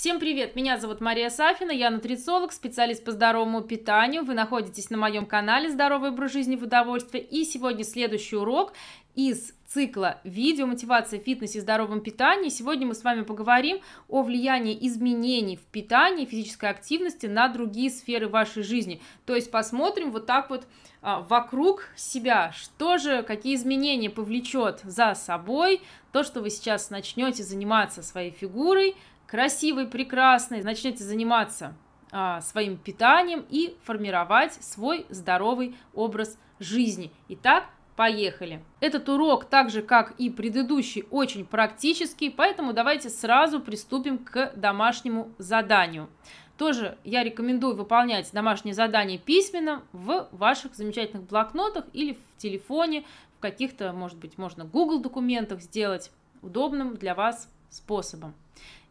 Всем привет! Меня зовут Мария Сафина, я нутрициолог, специалист по здоровому питанию. Вы находитесь на моем канале «Здоровый образ жизни в удовольствие». И сегодня следующий урок из цикла «Видео мотивация в и здоровом питании». Сегодня мы с вами поговорим о влиянии изменений в питании, физической активности на другие сферы вашей жизни. То есть посмотрим вот так вот а, вокруг себя, что же, какие изменения повлечет за собой то, что вы сейчас начнете заниматься своей фигурой, красивой, прекрасной, начнете заниматься а, своим питанием и формировать свой здоровый образ жизни. Итак, Поехали! Этот урок, так же как и предыдущий, очень практический, поэтому давайте сразу приступим к домашнему заданию. Тоже я рекомендую выполнять домашние задания письменно в ваших замечательных блокнотах или в телефоне, в каких-то, может быть, можно Google документах сделать удобным для вас способом.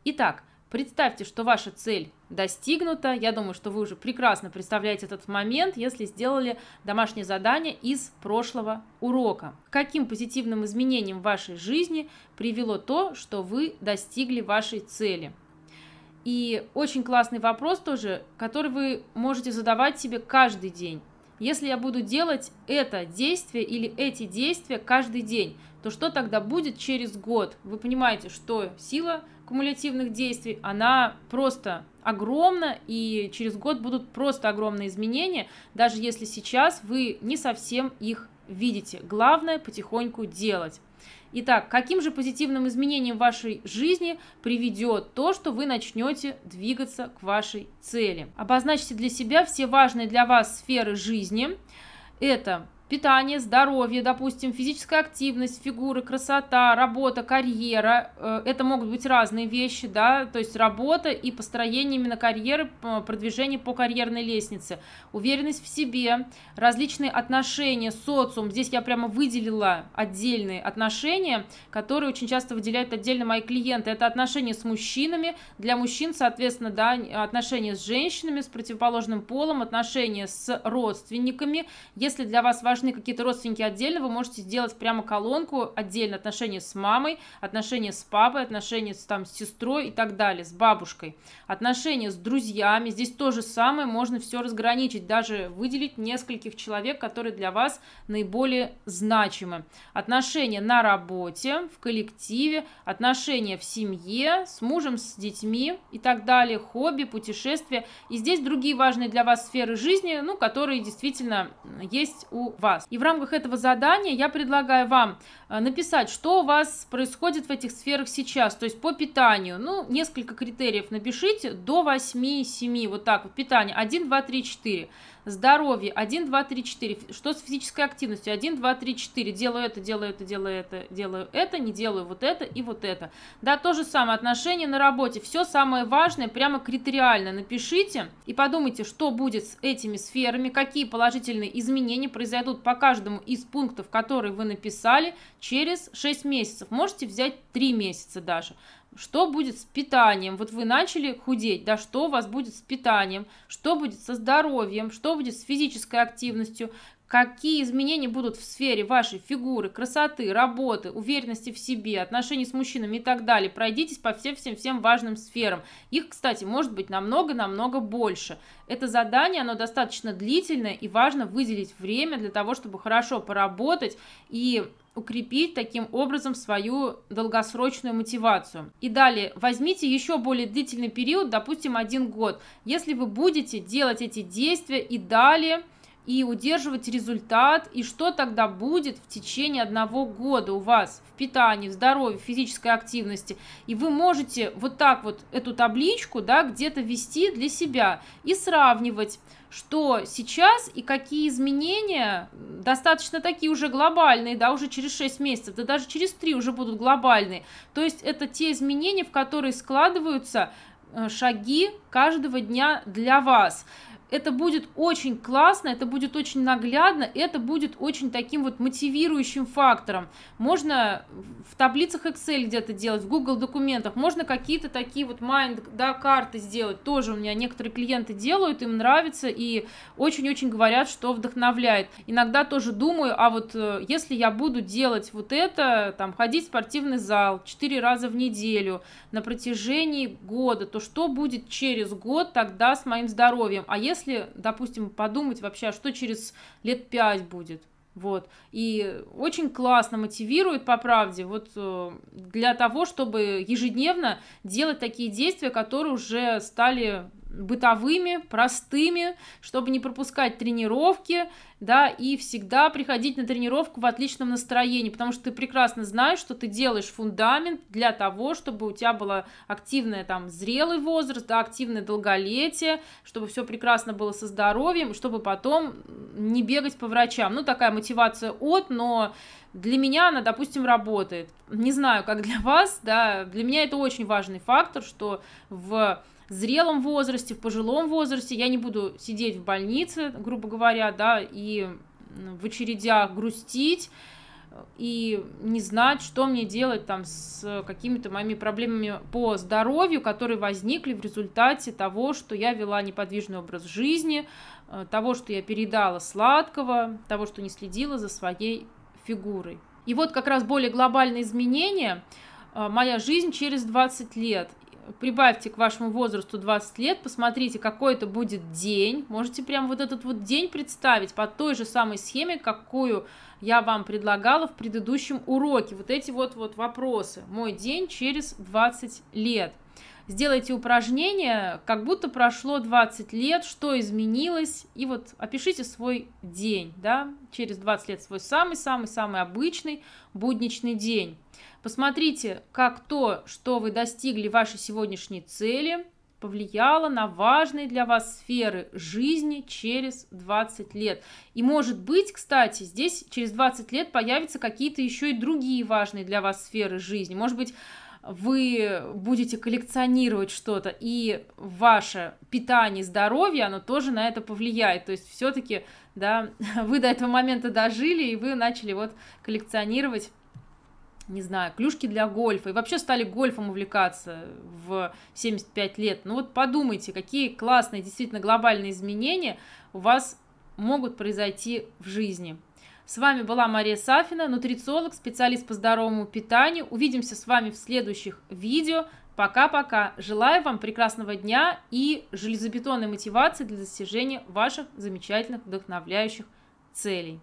Итак, Представьте, что ваша цель достигнута. Я думаю, что вы уже прекрасно представляете этот момент, если сделали домашнее задание из прошлого урока. Каким позитивным изменением в вашей жизни привело то, что вы достигли вашей цели? И очень классный вопрос тоже, который вы можете задавать себе каждый день. Если я буду делать это действие или эти действия каждый день, то что тогда будет через год? Вы понимаете, что сила кумулятивных действий, она просто огромна, и через год будут просто огромные изменения, даже если сейчас вы не совсем их видите. Главное потихоньку делать. Итак, каким же позитивным изменением в вашей жизни приведет то, что вы начнете двигаться к вашей цели? Обозначьте для себя все важные для вас сферы жизни. Это питание, здоровье, допустим, физическая активность, фигура, красота, работа, карьера. Э, это могут быть разные вещи, да, то есть работа и построение именно карьеры, продвижение по карьерной лестнице. Уверенность в себе, различные отношения, социум. Здесь я прямо выделила отдельные отношения, которые очень часто выделяют отдельно мои клиенты. Это отношения с мужчинами, для мужчин, соответственно, да, отношения с женщинами, с противоположным полом, отношения с родственниками. Если для вас важно важны какие-то родственники отдельно, вы можете сделать прямо колонку отдельно отношения с мамой, отношения с папой, отношения с, там, с сестрой и так далее, с бабушкой, отношения с друзьями. Здесь то же самое, можно все разграничить, даже выделить нескольких человек, которые для вас наиболее значимы. Отношения на работе, в коллективе, отношения в семье, с мужем, с детьми и так далее, хобби, путешествия. И здесь другие важные для вас сферы жизни, ну, которые действительно есть у вас вас. И в рамках этого задания я предлагаю вам э, написать, что у вас происходит в этих сферах сейчас, то есть по питанию. Ну, несколько критериев напишите, до 8-7, вот так вот, питание, 1, 2, 3, 4 здоровье, 1, 2, 3, 4. Что с физической активностью? 1, 2, 3, 4. Делаю это, делаю это, делаю это, делаю это, не делаю вот это и вот это. Да, то же самое, отношения на работе. Все самое важное прямо критериально напишите и подумайте, что будет с этими сферами, какие положительные изменения произойдут по каждому из пунктов, которые вы написали через 6 месяцев. Можете взять 3 месяца даже. Что будет с питанием? Вот вы начали худеть, да, что у вас будет с питанием? Что будет со здоровьем? Что будет с физической активностью? Какие изменения будут в сфере вашей фигуры, красоты, работы, уверенности в себе, отношений с мужчинами и так далее. Пройдитесь по всем-всем-всем важным сферам. Их, кстати, может быть намного-намного больше. Это задание, оно достаточно длительное, и важно выделить время для того, чтобы хорошо поработать и укрепить таким образом свою долгосрочную мотивацию. И далее, возьмите еще более длительный период, допустим, один год. Если вы будете делать эти действия и далее и удерживать результат, и что тогда будет в течение одного года у вас в питании, в здоровье, в физической активности. И вы можете вот так вот эту табличку, да, где-то вести для себя и сравнивать, что сейчас и какие изменения, достаточно такие уже глобальные, да, уже через 6 месяцев, да даже через 3 уже будут глобальные. То есть это те изменения, в которые складываются э, шаги каждого дня для вас это будет очень классно, это будет очень наглядно, это будет очень таким вот мотивирующим фактором. Можно в таблицах Excel где-то делать, в Google документах, можно какие-то такие вот mind, да, карты сделать. Тоже у меня некоторые клиенты делают, им нравится и очень-очень говорят, что вдохновляет. Иногда тоже думаю, а вот э, если я буду делать вот это, там, ходить в спортивный зал 4 раза в неделю на протяжении года, то что будет через год тогда с моим здоровьем? А если если, допустим, подумать вообще, а что через лет пять будет, вот. И очень классно мотивирует, по правде, вот э, для того, чтобы ежедневно делать такие действия, которые уже стали бытовыми, простыми, чтобы не пропускать тренировки, да, и всегда приходить на тренировку в отличном настроении, потому что ты прекрасно знаешь, что ты делаешь фундамент для того, чтобы у тебя было активное там зрелый возраст, да, активное долголетие, чтобы все прекрасно было со здоровьем, чтобы потом не бегать по врачам. Ну, такая мотивация от, но для меня она, допустим, работает. Не знаю, как для вас, да, для меня это очень важный фактор, что в зрелом возрасте, в пожилом возрасте. Я не буду сидеть в больнице, грубо говоря, да, и в очередях грустить и не знать, что мне делать там с какими-то моими проблемами по здоровью, которые возникли в результате того, что я вела неподвижный образ жизни, э, того, что я передала сладкого, того, что не следила за своей фигурой. И вот как раз более глобальные изменения э, моя жизнь через 20 лет прибавьте к вашему возрасту 20 лет, посмотрите, какой это будет день. Можете прям вот этот вот день представить по той же самой схеме, какую я вам предлагала в предыдущем уроке. Вот эти вот, вот вопросы. Мой день через 20 лет. Сделайте упражнение, как будто прошло 20 лет, что изменилось, и вот опишите свой день, да, через 20 лет свой самый-самый-самый обычный будничный день. Посмотрите, как то, что вы достигли вашей сегодняшней цели, повлияло на важные для вас сферы жизни через 20 лет. И может быть, кстати, здесь через 20 лет появятся какие-то еще и другие важные для вас сферы жизни. Может быть, вы будете коллекционировать что-то, и ваше питание, здоровье, оно тоже на это повлияет. То есть все-таки, да, вы до этого момента дожили, и вы начали вот коллекционировать не знаю, клюшки для гольфа, и вообще стали гольфом увлекаться в 75 лет. Ну вот подумайте, какие классные, действительно глобальные изменения у вас могут произойти в жизни. С вами была Мария Сафина, нутрициолог, специалист по здоровому питанию. Увидимся с вами в следующих видео. Пока-пока. Желаю вам прекрасного дня и железобетонной мотивации для достижения ваших замечательных, вдохновляющих целей.